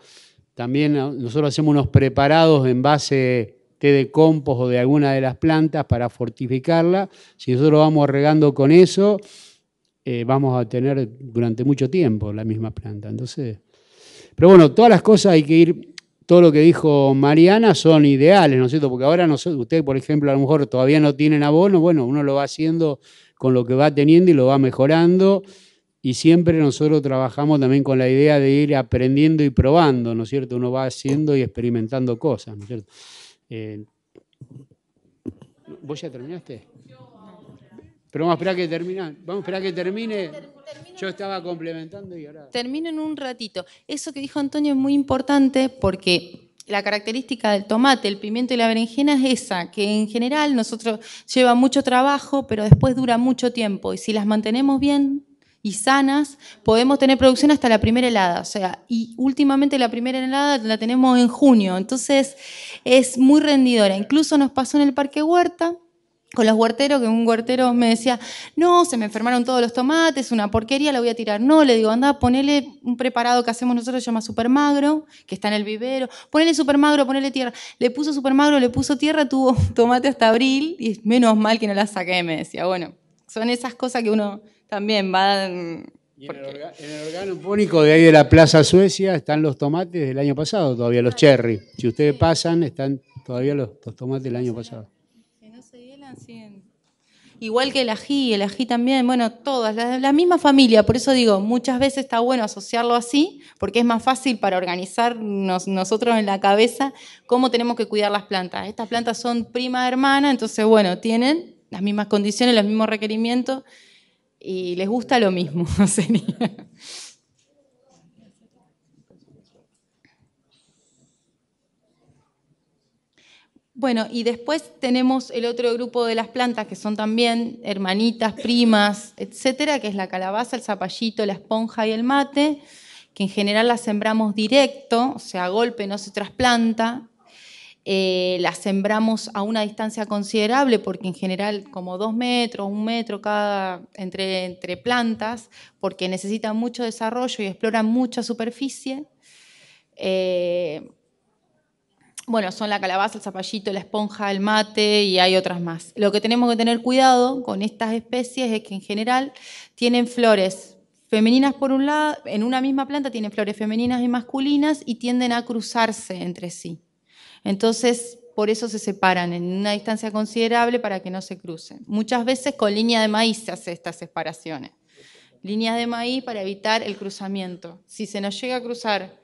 También ah, nosotros hacemos unos preparados en base té de compost o de alguna de las plantas para fortificarla. Si nosotros vamos regando con eso, eh, vamos a tener durante mucho tiempo la misma planta. Entonces, pero bueno, todas las cosas hay que ir, todo lo que dijo Mariana son ideales, ¿no es cierto? Porque ahora nosotros, usted, por ejemplo, a lo mejor todavía no tienen abono, bueno, uno lo va haciendo con lo que va teniendo y lo va mejorando y siempre nosotros trabajamos también con la idea de ir aprendiendo y probando, ¿no es cierto? Uno va haciendo y experimentando cosas, ¿no es cierto? Eh, ¿Vos ya terminaste? Pero vamos a esperar que termine. Vamos a esperar que termine. Yo estaba complementando y ahora. Termino en un ratito. Eso que dijo Antonio es muy importante porque la característica del tomate, el pimiento y la berenjena es esa, que en general nosotros lleva mucho trabajo, pero después dura mucho tiempo. Y si las mantenemos bien, y sanas, podemos tener producción hasta la primera helada. O sea, y últimamente la primera helada la tenemos en junio. Entonces es muy rendidora. Incluso nos pasó en el Parque Huerta con los huerteros, que un huertero me decía, no, se me enfermaron todos los tomates, una porquería, la voy a tirar. No, le digo, anda, ponele un preparado que hacemos nosotros, se llama supermagro, que está en el vivero, ponele supermagro, ponele tierra. Le puso supermagro, le puso tierra, tuvo *laughs* tomate hasta abril, y es menos mal que no la saqué, me decía. Bueno, son esas cosas que uno también van... Mm, en, el órgano de ahí de la Plaza Suecia están los tomates del año pasado, todavía los cherry. Si ustedes pasan, están todavía los, tomates del año pasado. Igual que el ají, el ají también, bueno, todas, la, la, misma familia. Por eso digo, muchas veces está bueno asociarlo así, porque es más fácil para organizarnos nosotros en la cabeza cómo tenemos que cuidar las plantas. Estas plantas son prima hermana, entonces, bueno, tienen las mismas condiciones, los mismos requerimientos y les gusta lo mismo. *laughs* Bueno, y después tenemos el otro grupo de las plantas que son también hermanitas, primas, etcétera, que es la calabaza, el zapallito, la esponja y el mate, que en general las sembramos directo, o sea, a golpe no se trasplanta, eh, las sembramos a una distancia considerable, porque en general como dos metros, un metro cada entre, plantas, porque necesitan mucho desarrollo y exploran mucha superficie. Eh, bueno, son la calabaza, el zapallito, la esponja, el mate y hay otras más. Lo que tenemos que tener cuidado con estas especies es que en general tienen flores femeninas por un lado, en una misma planta tienen flores femeninas y masculinas y tienden a cruzarse entre sí. Entonces, por eso se separan en una distancia considerable para que no se crucen. Muchas veces con línea de maíz se hace estas separaciones. Líneas de maíz para evitar el cruzamiento. Si se nos llega a cruzar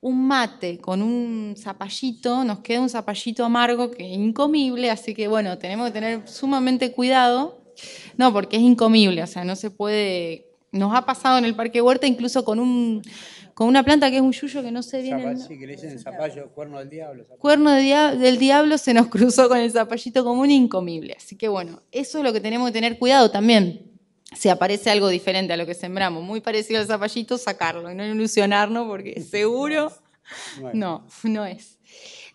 un mate con un zapallito, nos queda un zapallito amargo que es incomible, así que bueno, tenemos que tener sumamente cuidado. No, porque es incomible, o sea, no se puede nos ha pasado en el Parque Huerta incluso con un con una planta que es un yuyo que no se bien. que zapallo, cuerno del diablo. Cuerno del diablo se nos *laughs* cruzó con el zapallito un incomible. Así que bueno, eso es lo que tenemos que tener cuidado también. Si aparece algo diferente a lo que sembramos, muy parecido al zapallito, sacarlo y no ilusionarnos porque *laughs* seguro *laughs* no, no es.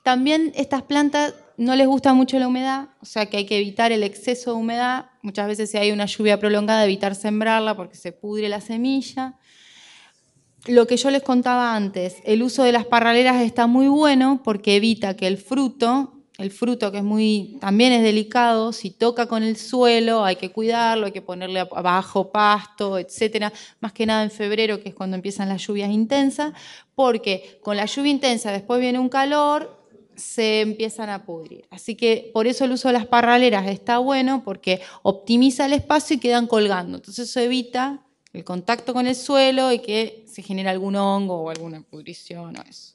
También estas plantas no les gusta mucho la humedad, o sea que hay que evitar el exceso de humedad. Muchas veces si hay una lluvia prolongada, evitar sembrarla porque se pudre la semilla lo que yo les contaba antes, el uso de las parraleras está muy bueno porque evita que el fruto, el fruto que es muy, también es delicado, si toca con el suelo hay que cuidarlo, hay que ponerle abajo pasto, etcétera, más que nada en febrero que es cuando empiezan las lluvias intensas, porque con la lluvia intensa después viene un calor, se empiezan a pudrir. Así que por eso el uso de las parraleras está bueno porque optimiza el espacio y quedan colgando. Entonces eso evita el contacto con el suelo y que se genera algún hongo o alguna pudrición o eso.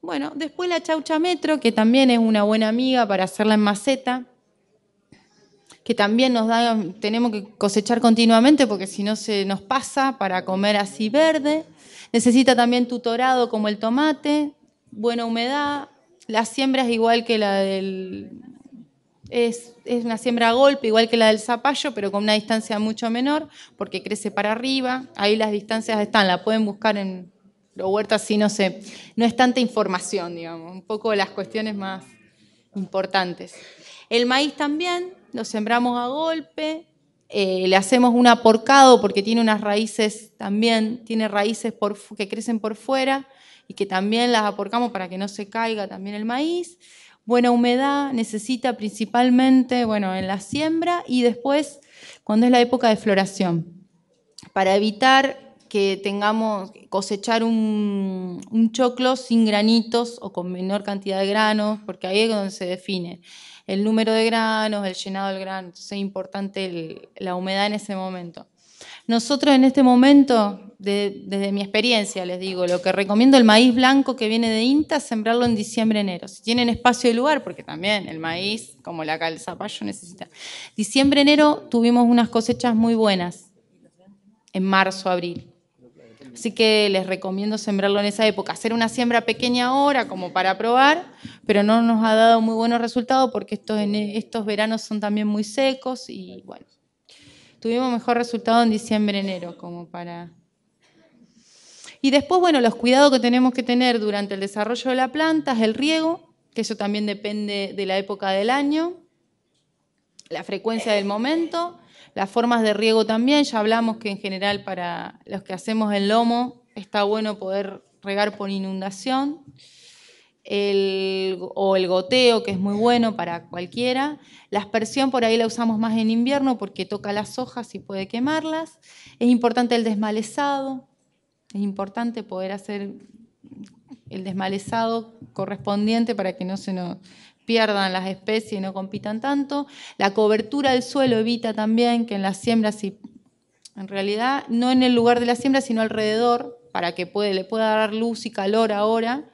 Bueno, después la chaucha metro, que también es una buena amiga para hacerla en maceta, que también nos da, tenemos que cosechar continuamente porque si no se nos pasa para comer así verde. Necesita también tutorado como el tomate, buena humedad. la siembra es igual que la del es, una siembra a golpe, igual que la del zapallo, pero con una distancia mucho menor, porque crece para arriba. Ahí las distancias están, la pueden buscar en los huertos, si no sé. No es tanta información, digamos, un poco de las cuestiones más importantes. El maíz también lo sembramos a golpe, eh, le hacemos un aporcado porque tiene unas raíces también, tiene raíces que crecen por fuera y que también las aporcamos para que no se caiga también el maíz buena humedad, necesita principalmente, bueno, en la siembra y después cuando es la época de floración, para evitar que tengamos cosechar un, choclo sin granitos o con menor cantidad de granos, porque ahí es donde se define el número de granos, el llenado del grano, entonces es importante la humedad en ese momento. Nosotros en este momento, desde mi experiencia les digo, lo que recomiendo el maíz blanco que viene de INTA, sembrarlo en diciembre-enero. Si tienen espacio y lugar, porque también el maíz, como la calzapallo, necesita. Diciembre-enero tuvimos unas cosechas muy buenas, en marzo-abril. Así que les recomiendo sembrarlo en esa época. Hacer una siembra pequeña ahora como para probar, pero no nos ha dado muy buenos resultados porque estos, estos veranos son también muy secos y bueno. Tuvimos mejor resultado en diciembre, enero, como para... Y después, bueno, los cuidados que tenemos que tener durante el desarrollo de la planta es el riego, que eso también depende de la época del año, la frecuencia del momento, las formas de riego también. Ya hablamos que en general para los que hacemos el lomo está bueno poder regar por inundación el, o el goteo, que es muy bueno para cualquiera. La aspersión por ahí la usamos más en invierno porque toca las hojas y puede quemarlas. Es importante el desmalezado, es importante poder hacer el desmalezado correspondiente para que no se nos pierdan las especies y no compitan tanto. La cobertura del suelo evita también que en las siembras, si, en realidad no en el lugar de la siembra, sino alrededor, para que puede, le pueda dar luz y calor ahora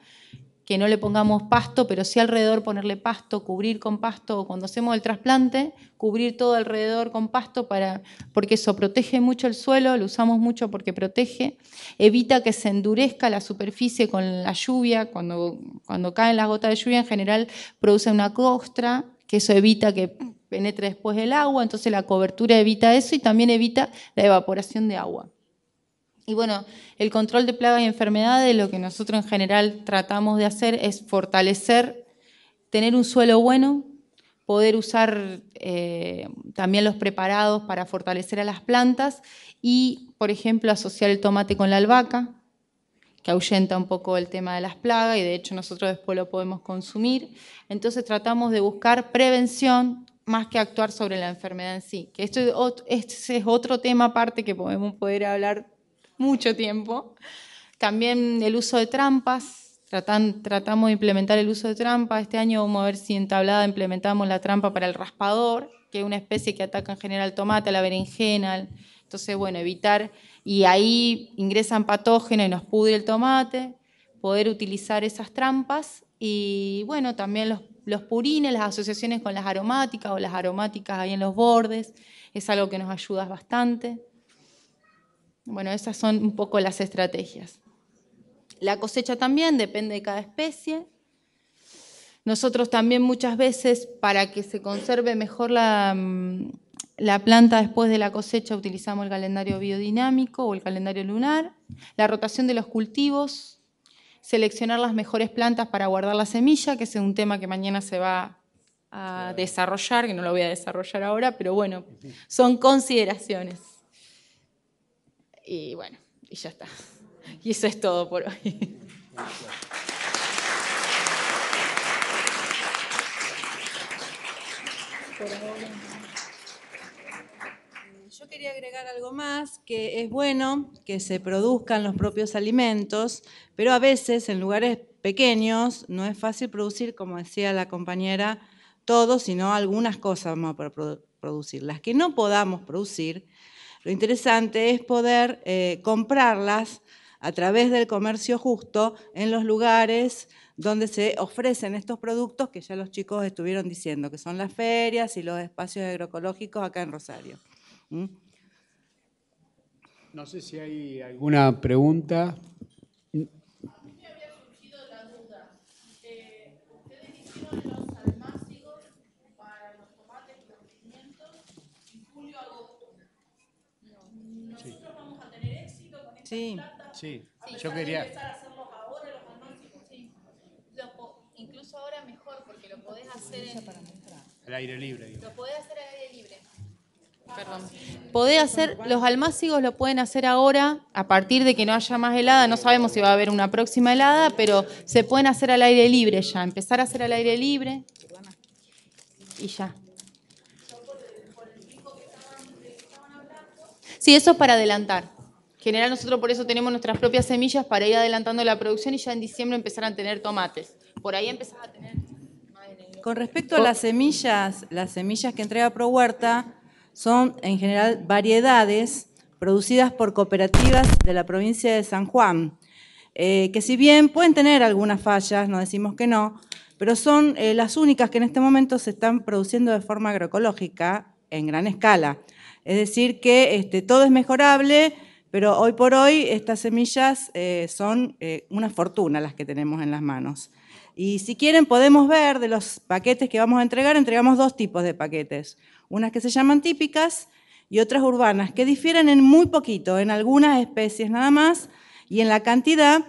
que no le pongamos pasto, pero sí alrededor ponerle pasto, cubrir con pasto, o cuando hacemos el trasplante, cubrir todo alrededor con pasto, para, porque eso protege mucho el suelo, lo usamos mucho porque protege, evita que se endurezca la superficie con la lluvia, cuando, cuando caen las gotas de lluvia en general produce una costra, que eso evita que penetre después el agua, entonces la cobertura evita eso y también evita la evaporación de agua. Y bueno, el control de plagas y enfermedades, lo que nosotros en general tratamos de hacer es fortalecer, tener un suelo bueno, poder usar eh, también los preparados para fortalecer a las plantas y, por ejemplo, asociar el tomate con la albahaca, que ahuyenta un poco el tema de las plagas y de hecho nosotros después lo podemos consumir. Entonces tratamos de buscar prevención más que actuar sobre la enfermedad en sí, que esto es otro tema aparte que podemos poder hablar mucho tiempo. También el uso de trampas, tratamos de implementar el uso de trampas. Este año vamos a ver si en tablada implementamos la trampa para el raspador, que es una especie que ataca en general el tomate, la berenjena. Entonces, bueno, evitar, y ahí ingresan patógenos y nos pudre el tomate, poder utilizar esas trampas y bueno, también los purines, las asociaciones con las aromáticas o las aromáticas ahí en los bordes, es algo que nos ayuda bastante. Bueno, esas son un poco las estrategias. La cosecha también depende de cada especie. Nosotros también muchas veces, para que se conserve mejor la, mm, la planta después de la cosecha, utilizamos el calendario biodinámico o el calendario lunar, la rotación de los cultivos, seleccionar las mejores plantas para guardar la semilla, que es un tema que mañana se va a desarrollar, que no lo voy a desarrollar ahora, pero bueno, son consideraciones. Y bueno, y ya está. *laughs* Y eso es todo por hoy. *laughs* Yo quería agregar algo más, que es bueno que se produzcan los propios alimentos, pero a veces en lugares pequeños no es fácil producir, como decía la compañera, todo, sino algunas cosas vamos a producir. Las que no podamos producir, lo interesante es poder eh, comprarlas a través del comercio justo en los lugares donde se ofrecen estos productos que ya los chicos estuvieron diciendo, que son las ferias y los espacios agroecológicos acá en Rosario. ¿Mm? No sé si hay alguna pregunta. Sí. Sí. Yo quería. empezar a hacerlo ahora, los sí. incluso ahora mejor, porque lo podés hacer en... Al aire libre. Lo podés hacer al aire libre. Perdón. Ah, podés hacer, los almácigos lo pueden hacer ahora, a partir de que no haya más helada, no sabemos si va a haber una próxima helada, pero se pueden hacer al aire libre ya, empezar a hacer al aire libre y ya. Sí, eso es para adelantar general nosotros por eso tenemos nuestras propias semillas para ir adelantando la producción y ya en diciembre empezar a tener tomates. Por ahí empezás a tener... Con respecto a las semillas, las semillas que entrega ProHuerta son en general variedades producidas por cooperativas de la provincia de San Juan, eh, que si bien pueden tener algunas fallas, no decimos que no, pero son eh, las únicas que en este momento se están produciendo de forma agroecológica en gran escala. Es decir, que este, todo es mejorable, pero hoy por hoy estas semillas eh, son eh, una fortuna las que tenemos en las manos. Y si quieren podemos ver de los paquetes que vamos a entregar, entregamos dos tipos de paquetes. Unas que se llaman típicas y otras urbanas, que difieren en muy poquito, en algunas especies nada más y en la cantidad,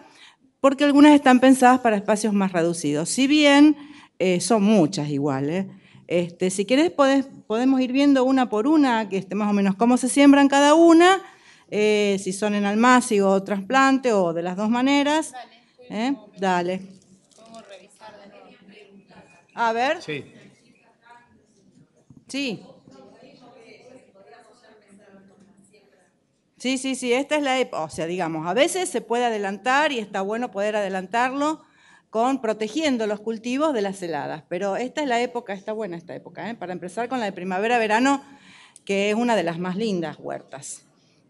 porque algunas están pensadas para espacios más reducidos. Si bien eh, son muchas iguales. Este, si quieres podemos ir viendo una por una, que esté más o menos cómo se siembran cada una eh, si son en almácigo o trasplante o de las dos maneras. Dale. ¿eh? Este a ver. Sí. Sí. Sí, sí, sí, esta es la época, o sea, digamos, a veces se puede adelantar y está bueno poder adelantarlo con protegiendo los cultivos de las heladas, pero esta es la época, está buena esta época, ¿eh? para empezar con la de primavera-verano, que es una de las más lindas huertas.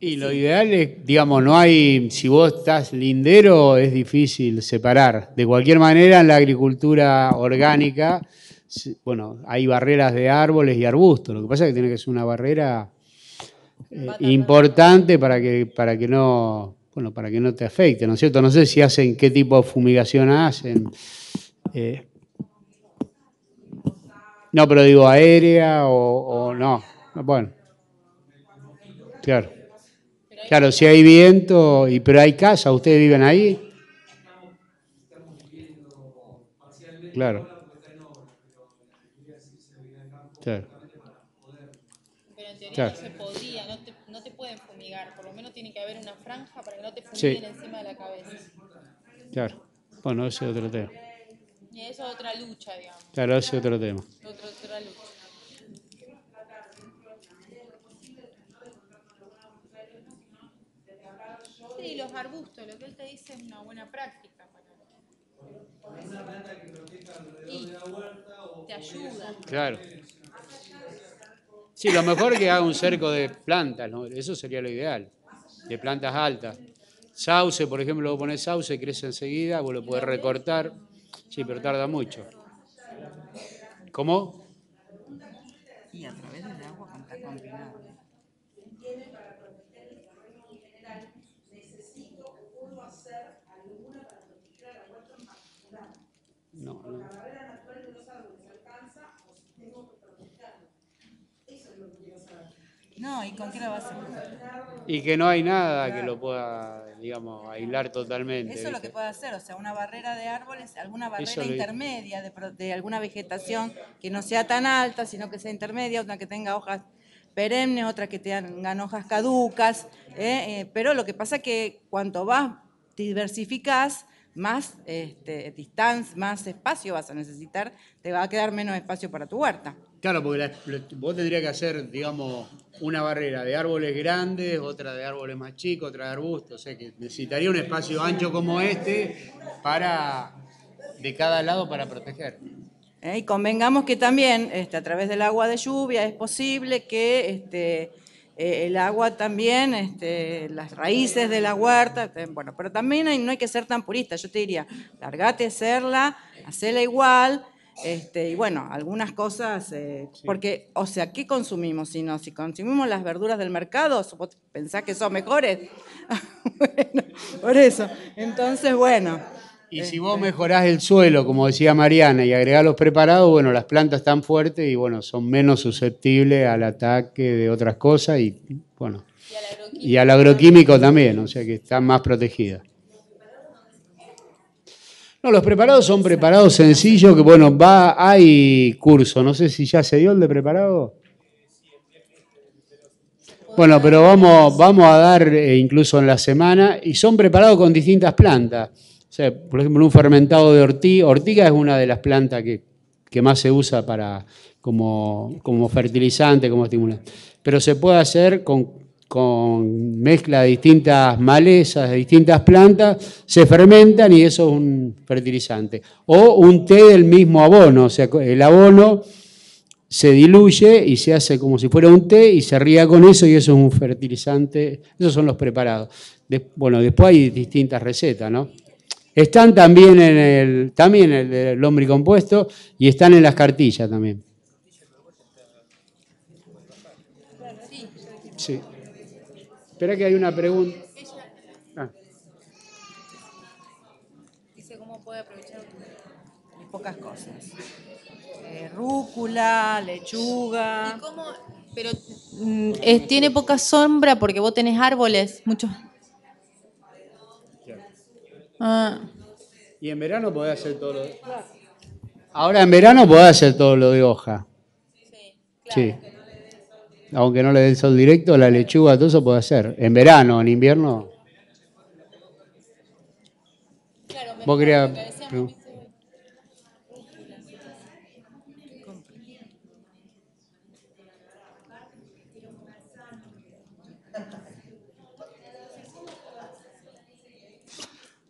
Y lo ideal es, digamos, no hay, si vos estás lindero, es difícil separar. De cualquier manera, en la agricultura orgánica, bueno, hay barreras de árboles y arbustos. Lo que pasa es que tiene que ser una barrera eh, importante para que, para que no, bueno, para que no te afecte, ¿no es cierto? No sé si hacen, qué tipo de fumigación hacen. Eh. no, pero digo aérea o, o no. Bueno, claro. Claro, si hay viento, y pero hay casa, ¿ustedes viven ahí? Claro. Claro. Pero en teoría claro. no se podía, no te, no te, pueden fumigar, por lo menos tiene que haber una franja para que no te fumiguen encima de la cabeza. Claro, bueno, ese es otro tema. Y eso es otra lucha, digamos. Claro, ese es otro tema. Otro, otra lucha. arbustos, lo que él te dice es una buena práctica para una planta que proteja alrededor de la huerta o te ayuda. Claro. Sí, lo mejor que haga un cerco de plantas, eso sería lo ideal, de plantas altas. Sauce, por ejemplo, vos pones sauce, crece enseguida, vos lo podés recortar, sí, pero tarda mucho. ¿Cómo? ¿y que no hay nada que lo pueda, digamos, aislar totalmente. Eso es lo que puede hacer, o sea, una barrera de árboles, alguna barrera intermedia de, alguna vegetación que no sea tan alta, sino que sea intermedia, una que tenga hojas perennes, otra que tengan hojas caducas. ¿eh? Eh, pero lo que pasa es que cuanto vas diversificás, más este, distancia, más espacio vas a necesitar, te va a quedar menos espacio para tu huerta. Claro, porque vos tendrías que hacer, digamos, una barrera de árboles grandes, otra de árboles más chicos, otra de arbustos. O sea que necesitaría un espacio ancho como este para de cada lado para proteger. Eh, y convengamos que también este, a través del agua de lluvia es posible que este, eh, el agua también, este, las raíces de la huerta, eh, bueno, pero también no hay que ser tan purista, yo te diría, largate hacerla, hacela igual, este, y bueno, algunas cosas, eh, porque, o sea, ¿qué consumimos si Si consumimos las verduras del mercado, ¿pensás que son mejores? *laughs* bueno, por eso. Entonces, bueno. Y si vos este. mejorás el suelo, como decía Mariana, y agregás los preparados, bueno, las plantas están fuertes y bueno, son menos susceptibles al ataque de otras cosas y bueno. Y al agroquímico, y al agroquímico también, o sea que están más protegidas los preparados son preparados sencillos, que bueno, va, hay curso, no sé si ya se dio el de preparado. Bueno, pero vamos, vamos a dar eh, incluso en la semana, y son preparados con distintas plantas. por ejemplo, un fermentado de ortiga. Ortiga es una de las plantas que, más se usa para, como, como fertilizante, como estimulante. Pero se puede hacer con con mezcla de distintas malezas, de distintas plantas, se fermentan y eso es un fertilizante. O un té del mismo abono, o sea, el abono se diluye y se hace como si fuera un té y se ría con eso y eso es un fertilizante, esos son los preparados. bueno, después hay distintas recetas, ¿no? Están también en el, también el hombre compuesto y están en las cartillas también. Sí. Espera que hay una pregunta. Ah. Dice cómo puede aprovechar pocas cosas. Eh, rúcula, lechuga. Pero mm, tiene poca sombra porque vos tenés árboles, muchos. Ah. Y en verano podés hacer todo lo de... Ahora en verano podés hacer todo lo de hoja. Sí. sí aunque no le den sol directo, la lechuga, todo eso puede hacer. En verano, en invierno. Claro, ¿Vos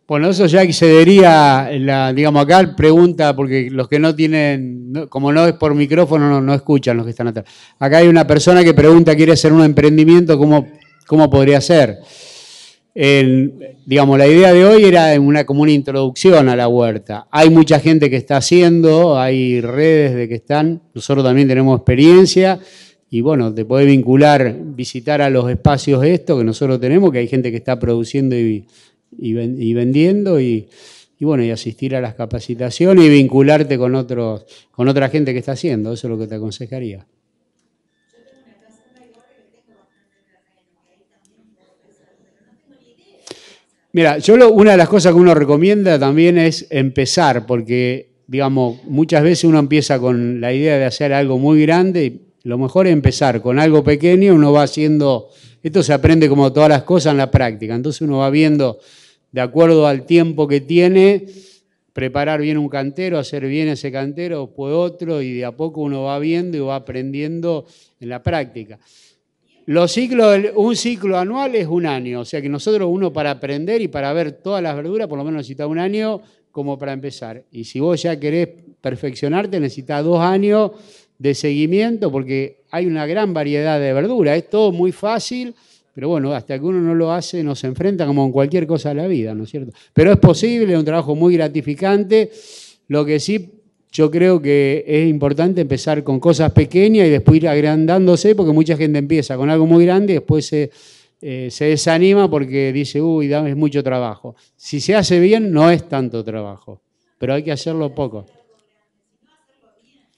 Bueno, eso ya excedería, la, digamos, acá pregunta, porque los que no tienen, como no es por micrófono, no, escuchan los que están atrás. Acá hay una persona que pregunta, quiere hacer un emprendimiento, ¿cómo, podría ser? digamos, la idea de hoy era una, como una introducción a la huerta. Hay mucha gente que está haciendo, hay redes de que están, nosotros también tenemos experiencia, y bueno, te podés vincular, visitar a los espacios estos que nosotros tenemos, que hay gente que está produciendo y y, vendiendo y, bueno, y asistir a las capacitaciones y vincularte con, otros, con otra gente que está haciendo. Eso es lo que te aconsejaría. Mira, yo una de las cosas que uno recomienda también es empezar, porque, digamos, muchas veces uno empieza con la idea de hacer algo muy grande y lo mejor es empezar con algo pequeño, uno va haciendo esto se aprende como todas las cosas en la práctica. Entonces uno va viendo, de acuerdo al tiempo que tiene, preparar bien un cantero, hacer bien ese cantero, después otro, y de a poco uno va viendo y va aprendiendo en la práctica. Los un ciclo anual es un año, o sea que nosotros uno para aprender y para ver todas las verduras, por lo menos necesita un año como para empezar. Y si vos ya querés perfeccionarte, necesita dos años de seguimiento porque hay una gran variedad de verduras, Es todo muy fácil, pero bueno, hasta que uno no lo hace, nos enfrenta como en cualquier cosa de la vida, ¿no es cierto? Pero es posible, es un trabajo muy gratificante. Lo que sí yo creo que es importante empezar con cosas pequeñas y después ir agrandándose, porque mucha gente empieza con algo muy grande y después se, eh, se desanima porque dice, uy, es mucho trabajo. Si se hace bien, no es tanto trabajo, pero hay que hacerlo poco.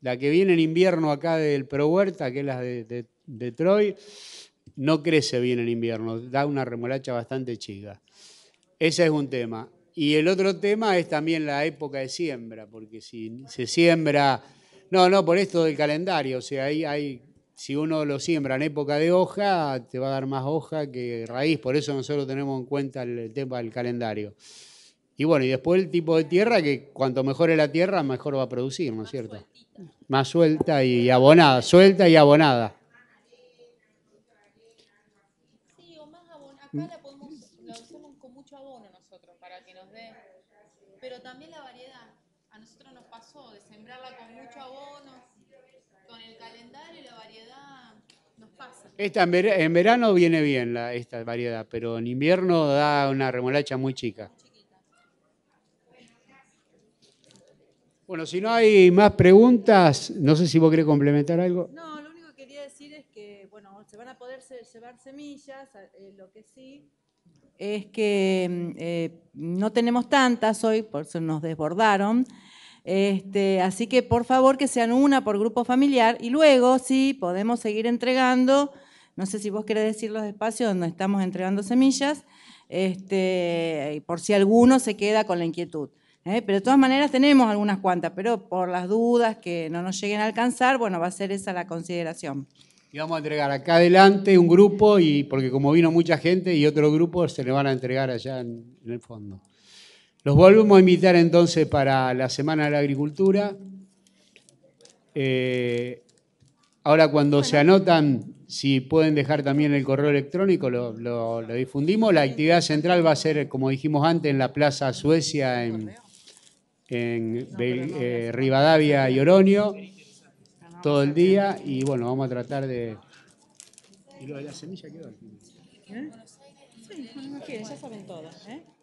La que viene en invierno acá del Pro Huerta, que es la de, Troy, no crece bien en invierno, da una remolacha bastante chica. Ese es un tema. Y el otro tema es también la época de siembra, porque si se siembra, no, no, por esto del calendario, o sea, ahí hay, si uno lo siembra en época de hoja, te va a dar más hoja que raíz, por eso nosotros tenemos en cuenta el tema del calendario. Y bueno, y después el tipo de tierra, que cuanto es la tierra, mejor va a producir, ¿no es cierto? Más suelta y abonada, suelta y abonada. Sí, o más abonada. Acá la, podemos, la usamos con mucho abono nosotros para que nos dé. Pero también la variedad. A nosotros nos pasó de sembrarla con mucho abono, con el calendario y la variedad nos pasa. Esta en verano viene bien la, esta variedad, pero en invierno da una remolacha Muy chica. Bueno, si no hay más preguntas, no sé si vos querés complementar algo. No, lo único que quería decir es que, bueno, se van a poder llevar semillas, eh, eh, lo que sí es que mm, eh, no tenemos tantas hoy, por eso nos desbordaron. Este, así que por favor que sean una por grupo familiar y luego sí podemos seguir entregando, no sé si vos querés decir los espacios donde estamos entregando semillas, este, por si alguno se queda con la inquietud. ¿eh? Pero de todas maneras tenemos algunas cuantas, pero por las dudas que no nos lleguen a alcanzar, bueno, va a ser esa la consideración. Y vamos a entregar acá adelante un grupo, y porque como vino mucha gente, y otro grupo se le van a entregar allá en, el fondo. Los volvemos a invitar entonces para la Semana de la Agricultura. Eh, ahora cuando se anotan, si pueden dejar también el correo electrónico, lo, lo, difundimos. La actividad central va a ser, como dijimos antes, en la Plaza Suecia, en en Bel, eh, Rivadavia y Oronio todo el día y bueno, vamos a tratar de... ¿Y lo de la semilla quedó aquí ¿Eh? Sí, ya saben todas, ¿eh?